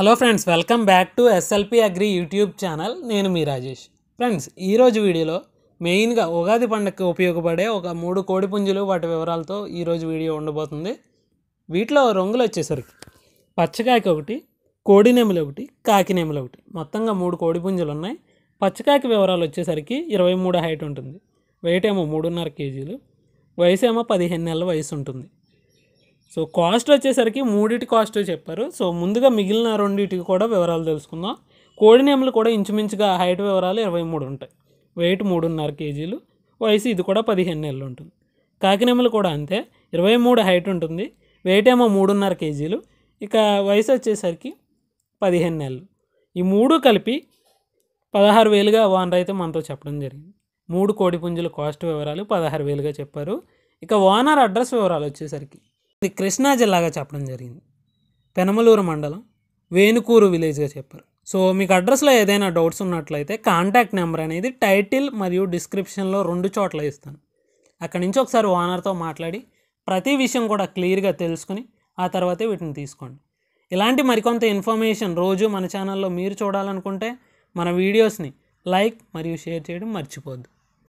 hello friends welcome back to SLP agri YouTube channel నేను మీ Rajesh friends ఈరోజు వీడియోలో మెయిన్గా ఉగాది పండుగకి ఉపయోగపడే ఒక మూడు కోడి పుంజులు వాటి వివరాలతో ఈరోజు వీడియో ఉండబోతుంది వీటిలో రంగులు వచ్చేసరికి పచ్చకాయకి ఒకటి కోడి నెమలి ఒకటి కాకి నెమలి ఒకటి మొత్తంగా మూడు కోడి పుంజులు ఉన్నాయి పచ్చకాయకి వివరాలు వచ్చేసరికి ఇరవై మూడు హైట్ ఉంటుంది వెయిట్ ఏమో మూడున్నర కేజీలు వయసు ఏమో పదిహేను నెలల వయసు ఉంటుంది సో కాస్ట్ వచ్చేసరికి మూడింటి కాస్ట్ చెప్పారు సో ముందుగా మిగిలిన రెండింటికి కూడా వివరాలు తెలుసుకుందాం కోడి కోడినేములు కూడా ఇంచుమించుగా హైట్ వివరాలు ఇరవై మూడు ఉంటాయి వెయిట్ మూడున్నర కేజీలు వయసు ఇది కూడా పదిహేను నెలలు ఉంటుంది నెమ్మలు కూడా అంతే ఇరవై మూడు హైట్ ఉంటుంది వెయిట్ ఏమో మూడున్నర కేజీలు ఇక వయసు వచ్చేసరికి పదిహేను నెలలు ఈ మూడు కలిపి పదహారు వేలుగా ఓనర్ అయితే మనతో చెప్పడం జరిగింది మూడు కోడి పుంజుల కాస్ట్ వివరాలు పదహారు వేలుగా చెప్పారు ఇక ఓనర్ అడ్రస్ వివరాలు వచ్చేసరికి ఇది కృష్ణా జిల్లాగా చెప్పడం జరిగింది పెనమలూరు మండలం వేణుకూరు విలేజ్గా చెప్పారు సో మీకు అడ్రస్లో ఏదైనా డౌట్స్ ఉన్నట్లయితే కాంటాక్ట్ నెంబర్ అనేది టైటిల్ మరియు డిస్క్రిప్షన్లో రెండు చోట్ల ఇస్తాను అక్కడి నుంచి ఒకసారి ఓనర్తో మాట్లాడి ప్రతి విషయం కూడా క్లియర్గా తెలుసుకుని ఆ తర్వాతే వీటిని తీసుకోండి ఇలాంటి మరికొంత ఇన్ఫర్మేషన్ రోజు మన ఛానల్లో మీరు చూడాలనుకుంటే మన వీడియోస్ని లైక్ మరియు షేర్ చేయడం మర్చిపోద్దు